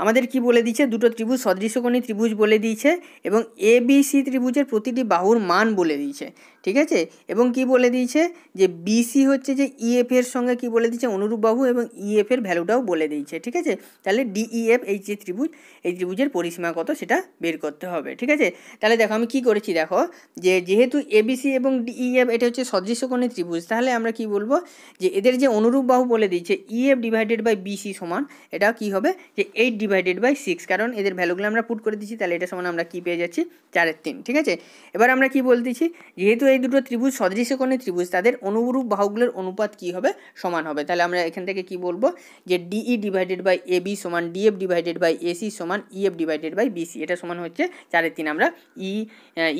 আমাদের কি বলে দিয়েছে দুটো ত্রিভুজ সদৃশ্যকোণী ত্রিভুজ বলে দিয়েছে এবং এবিসি ত্রিভুজের প্রতিটি বাহুর মান বলে দিয়েছে ঠিক আছে এবং কি বলে দিয়েছে যে বিসি হচ্ছে যে ইএফ e এর সঙ্গে কি বলে দিয়েছে বাহু এবং ইএফ e এর ভ্যালুটাও বলে দিয়েছে ঠিক আছে তাহলে ডিইএফ এই যে ত্রিভুজ এই ত্রিভুজের পরিসীমা কত সেটা বের করতে হবে ঠিক আছে তাহলে দেখো আমি কি করেছি দেখো যে যেহেতু এবিসি এবং ডিইএফ e এটা হচ্ছে সদৃশ্যকোণী ত্রিভুজ তাহলে আমরা কি বলবো যে এদের যে অনুরূপ বাহু বলে দিয়েছে ইএফ ডিভাইডেড বাই বিসি সমান এটা কি হবে যে এইট ডিভাইডেড বাই সিক্স কারণ এদের ভ্যালুগুলো আমরা পুট করে দিচ্ছি তাহলে এটা সমান আমরা কি পেয়ে যাচ্ছি চারের তিন ঠিক আছে এবার আমরা কি বলতেছি যেহেতু এই এই দুটো ত্রিভুজ সদৃশ কোণে ত্রিভুজ তাদের অনুরূপ বাহুগুলোর অনুপাত কি হবে সমান হবে তাহলে আমরা এখান থেকে কি বলবো যে DE divided by A B সমান ডিএফ ডিভাইডেড বাই এসি সমান ইএফ ডিভাইডেড বাই বিসি এটা সমান হচ্ছে চারের তিন আমরা ই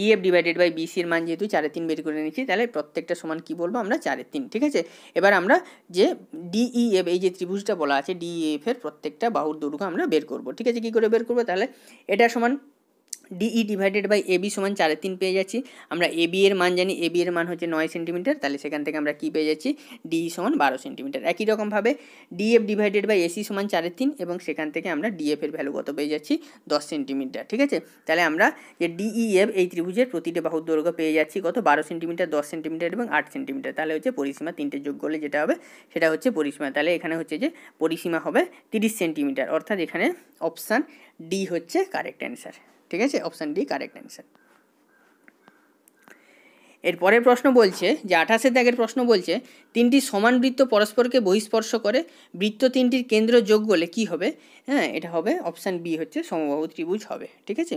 ইএফ ডিভাইডেড বাই বিসির মান যেহেতু চারের তিন বের করে নিচ্ছি তাহলে প্রত্যেকটা সমান কি বলবো আমরা চারের তিন ঠিক আছে এবার আমরা যে ডিইএফ e এই যে ত্রিভুজটা বলা আছে ডিইএফ e এর প্রত্যেকটা বাহুর দুটুকু আমরা বের করব ঠিক আছে কি করে বের করবো তাহলে এটা সমান ডিই ডিভাইডেড বাই এবি সমান চারের তিন পেয়ে যাচ্ছি আমরা এবি এর মান জানি এবি এর মান হচ্ছে নয় সেন্টিমিটার তাহলে সেখান থেকে আমরা কী পেয়ে যাচ্ছি ডিই সমান বারো সেন্টিমিটার একই রকমভাবে ডিএফ ডিভাইডেড বাই এসি সমান চারের তিন এবং সেখান থেকে আমরা ডিএফ এর ভ্যালু কত পেয়ে যাচ্ছি দশ সেন্টিমিটার ঠিক আছে তাহলে আমরা যে ডিইএফ e এই ত্রিভুজের প্রতিটি বাহুর দৈর্ঘ্য পেয়ে যাচ্ছি কত বারো সেন্টিমিটার দশ সেন্টিমিটার এবং আট সেন্টিমিটার তাহলে হচ্ছে পরিসীমা তিনটে যোগ করলে যেটা হবে সেটা হচ্ছে পরিসীমা তাহলে এখানে হচ্ছে যে পরিসীমা হবে তিরিশ সেন্টিমিটার অর্থাৎ এখানে অপশান ডি হচ্ছে কারেক্ট অ্যান্সার ঠিক আছে অপশান ডি কারেক্ট অ্যান্সার এর পরের প্রশ্ন বলছে যে আঠাশের দাগের প্রশ্ন বলছে তিনটি সমান বৃত্ত পরস্পরকে বহিস্পর্শ করে বৃত্ত তিনটির কেন্দ্র যোগ করলে কি হবে হ্যাঁ এটা হবে অপশান বি হচ্ছে সমবাহু ত্রিভুজ হবে ঠিক আছে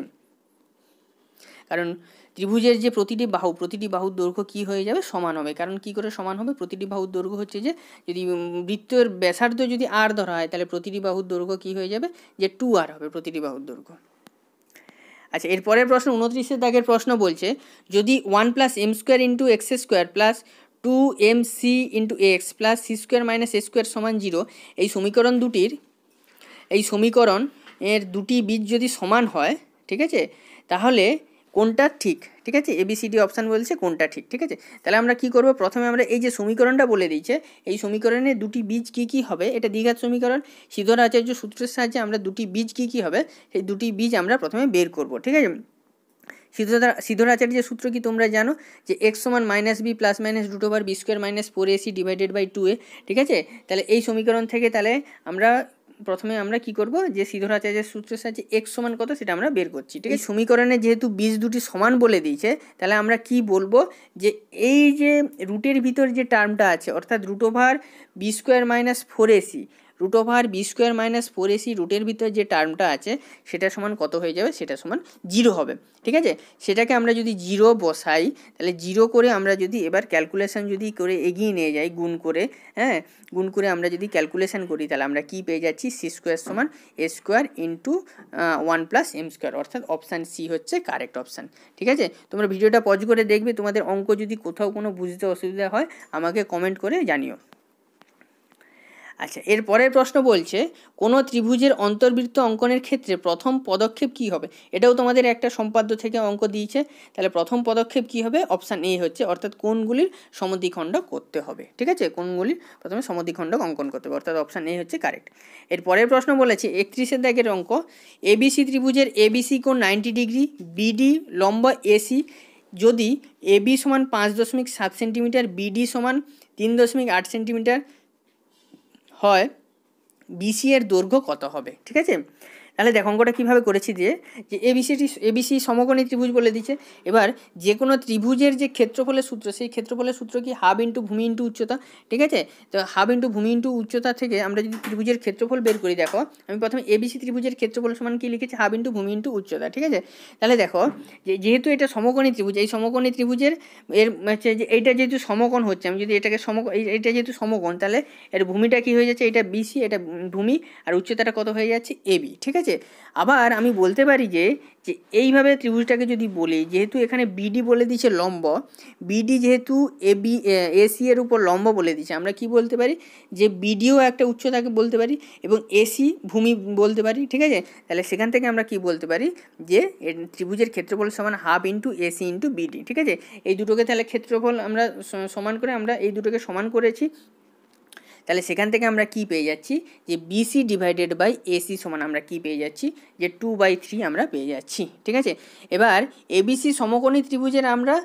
কারণ ত্রিভুজের যে প্রতিটি বাহু প্রতিটি বাহুর দৈর্ঘ্য কি হয়ে যাবে সমান হবে কারণ কি করে সমান হবে প্রতিটি বাহুর দৈর্ঘ্য হচ্ছে যে যদি বৃত্তের ব্যাসার্ধ যদি আর ধরা হয় তাহলে প্রতিটি বাহুর দৈর্ঘ্য কি হয়ে যাবে যে টু আর হবে প্রতিটি বাহুর দৈর্ঘ্য আচ্ছা এরপরের প্রশ্ন উনত্রিশে দাগের প্রশ্ন বলছে যদি one plus M square into X square plus two M C into X plus C square minus A square সমান জিরো এই সমীকরণ দুটির এই সমীকরণ এর দুটি বীজ যদি সমান হয় ঠিক আছে তাহলে কোনটা ঠিক ঠিক আছে এবিসিডি অপশান বলছে কোনটা ঠিক ঠিক আছে তাহলে আমরা কি করব প্রথমে আমরা এই যে সমীকরণটা বলে দিয়েছে এই সমীকরণে দুটি বীজ কি কি হবে এটা দীঘার সমীকরণ সিধর আচার্য সূত্রের সাহায্যে আমরা দুটি বীজ কি কি হবে সেই দুটি বীজ আমরা প্রথমে বের করব ঠিক আছে সিদ্ধরা সিদ্ধরাচার্যের সূত্র কি তোমরা জানো যে এক্স সমান minus B plus minus root over B square minus four AC divided by two এ ঠিক আছে তাহলে এই সমীকরণ থেকে তাহলে আমরা প্রথমে আমরা কি করব যে আচার্যের সূত্রের সাহায্যে এক্স সমান কত সেটা আমরা বের করছি ঠিক আছে সমীকরণে যেহেতু বীজ দুটি সমান বলে দিয়েছে তাহলে আমরা কি বলবো যে এই যে রুটের ভিতর যে টার্মটা আছে অর্থাৎ root over B square minus four AC root over B square minus four AC রুটের ভিতরে যে টার্মটা আছে সেটা সমান কত হয়ে যাবে সেটা সমান জিরো হবে ঠিক আছে সেটাকে আমরা যদি জিরো বসাই তাহলে জিরো করে আমরা যদি এবার ক্যালকুলেশান যদি করে এগিয়ে নিয়ে যাই গুণ করে হ্যাঁ গুণ করে আমরা যদি ক্যালকুলেশান করি তাহলে আমরা কি পেয়ে যাচ্ছি সি স্কোয়ার সমান A square into one plus M square অর্থাৎ অপশান সি হচ্ছে কারেক্ট অপশান ঠিক আছে তোমরা ভিডিওটা পজ করে দেখবে তোমাদের অঙ্ক যদি কোথাও কোনো বুঝতে অসুবিধা হয় আমাকে কমেন্ট করে জানিও আচ্ছা এর পরের প্রশ্ন বলছে কোনো ত্রিভুজের অন্তর্বৃত্ত অঙ্কনের ক্ষেত্রে প্রথম পদক্ষেপ কি হবে এটাও তোমাদের একটা সম্পাদ্য থেকে অঙ্ক দিয়েছে তাহলে প্রথম পদক্ষেপ কি হবে অপশান এ হচ্ছে অর্থাৎ কোনগুলির সমধিখণ্ড করতে হবে ঠিক আছে কোনগুলির প্রথমে সমদ্বিখণ্ডক অঙ্কন করতে হবে অর্থাৎ অপশান এ হচ্ছে কারেক্ট এর পরের প্রশ্ন বলেছে একত্রিশের দাগের অঙ্ক এবিসি ত্রিভুজের এবিসি কোন নাইনটি ডিগ্রি বিডি লম্বা এসি যদি এবি সমান পাঁচ দশমিক সাত সেন্টিমিটার বিডি সমান তিন দশমিক আট সেন্টিমিটার হয় বিসি এর দৈর্ঘ্য কত হবে ঠিক আছে তাহলে দেখ অঙ্কটা কীভাবে করেছি যে যে এবিসিটি এবিসি সমকোণী ত্রিভুজ বলে দিচ্ছে এবার যে কোনো ত্রিভুজের যে ক্ষেত্রফলের সূত্র সেই ক্ষেত্রফলের সূত্র কি হাফ ইন্টু ভূমি ইন্টু উচ্চতা ঠিক আছে তো হাফ ইন্টু ভূমি ইন্টু উচ্চতা থেকে আমরা যদি ত্রিভুজের ক্ষেত্রফল বের করি দেখো আমি প্রথমে এবিসি ত্রিভুজের ক্ষেত্রফল সমান কি লিখেছি হাফ ইন্টু ভূমি ইন্টু উচ্চতা ঠিক আছে তাহলে দেখো যে যেহেতু এটা সমকোণী ত্রিভুজ এই সমকোণী ত্রিভুজের এর হচ্ছে যে এইটা যেহেতু সমকোণ হচ্ছে আমি যদি এটাকে সম এটা যেহেতু সমকোণ তাহলে এর ভূমিটা কি হয়ে যাচ্ছে এটা বিসি এটা ভূমি আর উচ্চতাটা কত হয়ে যাচ্ছে এবি ঠিক আছে আছে আবার আমি বলতে পারি যে যে এইভাবে ত্রিভুজটাকে যদি বলি যেহেতু এখানে বিডি বলে দিচ্ছে লম্ব বিডি যেহেতু এ বি এসি এর উপর লম্ব বলে দিচ্ছে আমরা কি বলতে পারি যে বিডিও একটা উচ্চতাকে বলতে পারি এবং এসি ভূমি বলতে পারি ঠিক আছে তাহলে সেখান থেকে আমরা কি বলতে পারি যে ত্রিভুজের ক্ষেত্রফল সমান half into AC into BD ঠিক আছে এই দুটোকে তাহলে ক্ষেত্রফল আমরা সমান করে আমরা এই দুটোকে সমান করেছি তাহলে সেখান থেকে আমরা কি পেয়ে যাচ্ছি যে বিসি ডিভাইডেড বাই এসি সমান আমরা কি পেয়ে যাচ্ছি যে টু বাই থ্রি আমরা পেয়ে যাচ্ছি ঠিক আছে এবার এবিসি সমকোণী ত্রিভুজের আমরা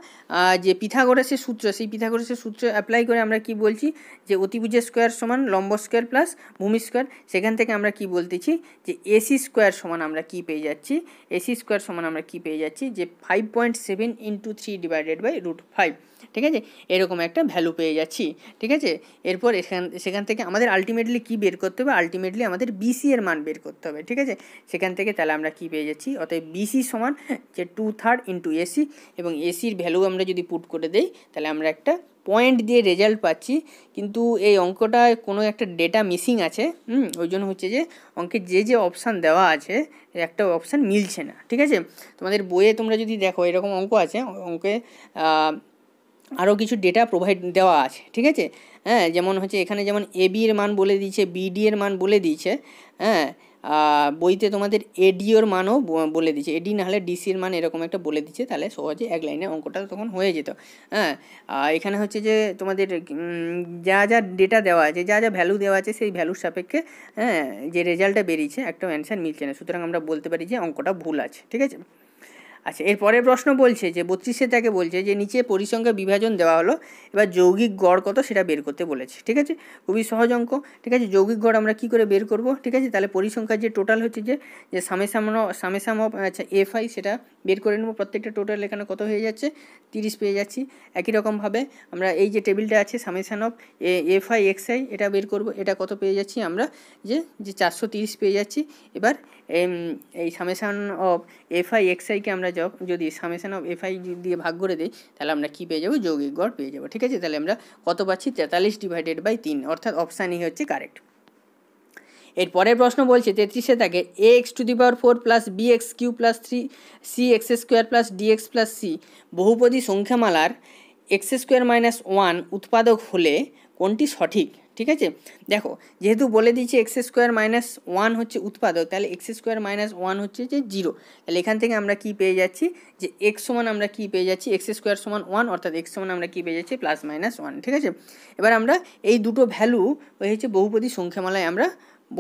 যে পিথাগোরাসের সূত্র সেই পিথাগোরাসের সূত্র অ্যাপ্লাই করে আমরা কি বলছি যে অতিভুজের স্কোয়ার সমান লম্ব স্কোয়ার প্লাস ভূমি স্কোয়ার সেখান থেকে আমরা কি বলতেছি যে এসি স্কোয়ার সমান আমরা কি পেয়ে যাচ্ছি এসি স্কোয়ার সমান আমরা কি পেয়ে যাচ্ছি যে five point seven into three divided by root five ঠিক আছে এরকম একটা ভ্যালু পেয়ে যাচ্ছি ঠিক আছে এরপর এখান সেখান থেকে আমাদের আলটিমেটলি কি বের করতে হবে আলটিমেটলি আমাদের বিসি এর মান বের করতে হবে ঠিক আছে সেখান থেকে তাহলে আমরা কি পেয়ে যাচ্ছি অতএব বিসি সমান যে টু থার্ড ইন্টু এসি এবং এসির ভ্যালু আমরা যদি পুট করে দেই তাহলে আমরা একটা পয়েন্ট দিয়ে রেজাল্ট পাচ্ছি কিন্তু এই অঙ্কটায় কোনো একটা ডেটা মিসিং আছে হুম ওই জন্য হচ্ছে যে অঙ্কে যে যে অপশান দেওয়া আছে একটা অপশান মিলছে না ঠিক আছে তোমাদের বইয়ে তোমরা যদি দেখো এরকম অঙ্ক আছে অঙ্কে আরও কিছু ডেটা প্রোভাইড দেওয়া আছে ঠিক আছে হ্যাঁ যেমন হচ্ছে এখানে যেমন এবি এর মান বলে দিয়েছে বিডি এর মান বলে দিয়েছে হ্যাঁ বইতে তোমাদের এডিওর মানও বলে দিচ্ছে এডি না হলে ডিসির মান এরকম একটা বলে দিচ্ছে তাহলে সহজে এক লাইনে অঙ্কটা তখন হয়ে যেত হ্যাঁ এখানে হচ্ছে যে তোমাদের যা যা ডেটা দেওয়া আছে যা যা ভ্যালু দেওয়া আছে সেই ভ্যালুর সাপেক্ষে হ্যাঁ যে রেজাল্টটা বেরিয়েছে একটা অ্যান্সার মিলছে না সুতরাং আমরা বলতে পারি যে অঙ্কটা ভুল আছে ঠিক আছে আচ্ছা এরপরের প্রশ্ন বলছে যে বত্রিশে তাকে বলছে যে নিচে পরিসংখ্যা বিভাজন দেওয়া হলো এবার যৌগিক গড় কত সেটা বের করতে বলেছে ঠিক আছে খুবই সহজ অঙ্ক ঠিক আছে যৌগিক গড় আমরা কি করে বের করব ঠিক আছে তাহলে পরিসংখ্যার যে টোটাল হচ্ছে যে যে সামেসাম সামেসাম আচ্ছা এফ আই সেটা বের করে নেবো প্রত্যেকটা টোটাল এখানে কত হয়ে যাচ্ছে তিরিশ পেয়ে যাচ্ছি একই রকমভাবে আমরা এই যে টেবিলটা আছে summation of F I X I এটা বের করব এটা কত পেয়ে যাচ্ছি আমরা যে যে চারশো তিরিশ পেয়ে যাচ্ছি এবার এই সামেশান অফ এফআই এক্সআইকে আমরা যদি সামেশান অফ এফআই দিয়ে ভাগ করে দিই তাহলে আমরা কী পেয়ে যাবো যৌগিক গড় পেয়ে যাবো ঠিক আছে তাহলে আমরা কত পাচ্ছি তেতাল্লিশ ডিভাইডেড বাই তিন অর্থাৎ অপশান ই e হচ্ছে কারেক্ট এর পরের প্রশ্ন বলছে তেত্রিশে থাকে A X to the power four plus B X cube plus three C X square plus D X plus C বহুপদী সংখ্যামালার এক্স স্কোয়ার মাইনাস ওয়ান উৎপাদক হলে কোনটি সঠিক ঠিক আছে দেখো যেহেতু বলে দিয়েছি এক্স স্কোয়ার মাইনাস ওয়ান হচ্ছে উৎপাদক তাহলে এক্স স্কোয়ার মাইনাস ওয়ান হচ্ছে যে জিরো তাহলে এখান থেকে আমরা কি পেয়ে যাচ্ছি যে এক্স সমান আমরা কি পেয়ে যাচ্ছি এক্স স্কোয়ার সমান ওয়ান অর্থাৎ এক্স সমান আমরা কি পেয়ে যাচ্ছি প্লাস মাইনাস ওয়ান ঠিক আছে এবার আমরা এই দুটো ভ্যালু হয়েছে বহুপদী সংখ্যামালায় আমরা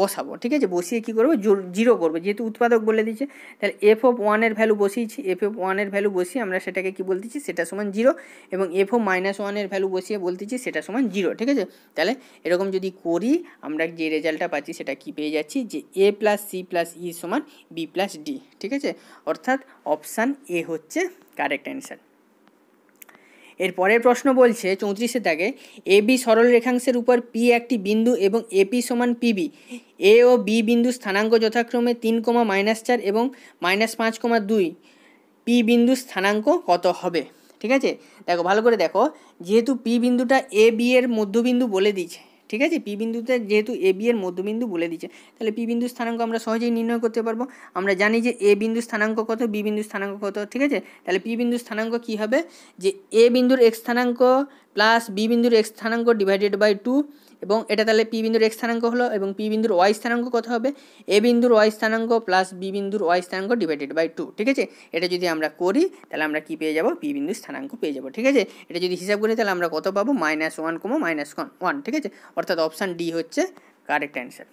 বসাবো ঠিক আছে বসিয়ে কী করবো জিরো করবো যেহেতু উৎপাদক বলে দিচ্ছে তাহলে এফ অফ ওয়ানের ভ্যালু বসিয়েছি এফ অফ ওয়ানের ভ্যালু বসিয়ে আমরা সেটাকে কী বলতেছি সেটা সমান জিরো এবং এফ ও মাইনাস ওয়ানের ভ্যালু বসিয়ে বলতেছি সেটা সমান জিরো ঠিক আছে তাহলে এরকম যদি করি আমরা যে রেজাল্টটা পাচ্ছি সেটা কি পেয়ে যাচ্ছি যে A plus C plus E সমান বি প্লাস ডি ঠিক আছে অর্থাৎ অপশান এ হচ্ছে কারেক্ট অ্যান্সার এর পরের প্রশ্ন বলছে চৌত্রিশে থাকে এ বি সরল রেখাংশের উপর পি একটি বিন্দু এবং এপি সমান পিবি এ ও বি বিন্দু স্থানাঙ্ক যথাক্রমে তিন কমা মাইনাস চার এবং মাইনাস পাঁচ কমা দুই পি বিন্দু স্থানাঙ্ক কত হবে ঠিক আছে দেখো ভালো করে দেখো যেহেতু পি বিন্দুটা এ বি এর মধ্যবিন্দু বলে দিয়েছে ঠিক আছে পি বিন্দুতে যেহেতু এ বি এর মধ্যবিন্দু বলে দিচ্ছে তাহলে পি বিন্দু স্থানাঙ্ক আমরা সহজেই নির্ণয় করতে পারবো আমরা জানি যে এ বিন্দু স্থানাঙ্ক কত বি বিন্দু স্থানাঙ্ক কত ঠিক আছে তাহলে পি বিন্দু স্থানাঙ্ক কী হবে যে এ বিন্দুর এক স্থানাঙ্ক প্লাস বি বিন্দুর এক স্থানাঙ্ক ডিভাইডেড বাই টু এবং এটা তাহলে পি বিন্দুর এক্স স্থানাঙ্ক হলো এবং পি বিন্দুর ওয়াই স্থানাঙ্ক কত হবে এ বিন্দুর ওয়াই স্থানাঙ্ক প্লাস বি বিন্দুর ওয়াই স্থানাঙ্ক ডিভাইডেড বাই টু ঠিক আছে এটা যদি আমরা করি তাহলে আমরা কী পেয়ে যাব পি বিন্দুর স্থানাঙ্ক পেয়ে যাব ঠিক আছে এটা যদি হিসাব করি তাহলে আমরা কত পাবো minus one comma minus one ঠিক আছে অর্থাৎ অপশান ডি হচ্ছে কারেক্ট অ্যান্সার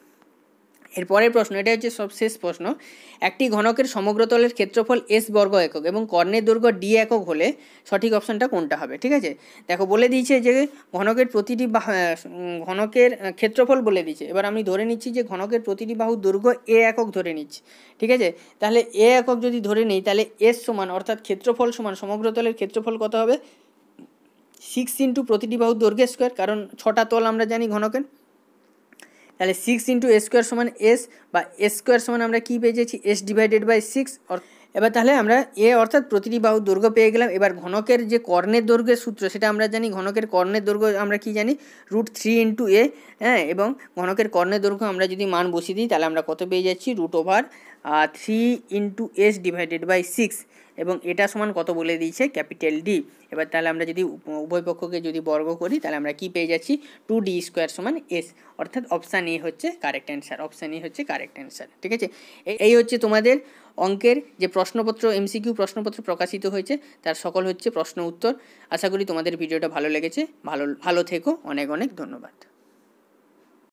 এরপরের প্রশ্ন এটা হচ্ছে সব শেষ প্রশ্ন একটি ঘনকের সমগ্র তলের ক্ষেত্রফল এস বর্গ একক এবং কর্ণের দৈর্ঘ্য ডি একক হলে সঠিক অপশনটা কোনটা হবে ঠিক আছে দেখো বলে দিয়েছে যে ঘনকের প্রতিটি ঘনকের ক্ষেত্রফল বলে দিয়েছে এবার আমি ধরে নিচ্ছি যে ঘনকের প্রতিটি বাহু দৈর্ঘ্য এ একক ধরে নিচ্ছি ঠিক আছে তাহলে এ একক যদি ধরে নিই তাহলে এস সমান অর্থাৎ ক্ষেত্রফল সমান সমগ্র তলের ক্ষেত্রফল কত হবে সিক্স ইন্টু প্রতিটি বাহু দৈর্ঘ্যের স্কোয়ার কারণ ছটা তল আমরা জানি ঘনকের তাহলে সিক্স ইন্টু এ স্কোয়ার সমান এস বা এ স্কোয়ার সমান আমরা কী পেয়ে যাচ্ছি এস ডিভাইডেড বাই সিক্স এবার তাহলে আমরা এ অর্থাৎ প্রতিটি বাহু দৈর্ঘ্য পেয়ে গেলাম এবার ঘনকের যে কর্ণের দৈর্ঘ্যের সূত্র সেটা আমরা জানি ঘনকের কর্ণের দৈর্ঘ্য আমরা কি জানি রুট থ্রি ইন্টু এ হ্যাঁ এবং ঘনকের কর্ণের দৈর্ঘ্য আমরা যদি মান বসিয়ে দিই তাহলে আমরা কত পেয়ে যাচ্ছি root over three into S divided by six এবং এটা সমান কত বলে দিয়েছে ক্যাপিটাল ডি এবার তাহলে আমরা যদি উভয় পক্ষকে যদি বর্গ করি তাহলে আমরা কি পেয়ে যাচ্ছি টু ডি স্কোয়ার সমান এস অর্থাৎ অপশান এ হচ্ছে কারেক্ট অ্যান্সার অপশান এ হচ্ছে কারেক্ট অ্যান্সার ঠিক আছে এই হচ্ছে তোমাদের অঙ্কের যে প্রশ্নপত্র এমসিকিউ প্রশ্নপত্র প্রকাশিত হয়েছে তার সকল হচ্ছে প্রশ্ন উত্তর আশা করি তোমাদের ভিডিওটা ভালো লেগেছে ভালো ভালো থেকো অনেক অনেক ধন্যবাদ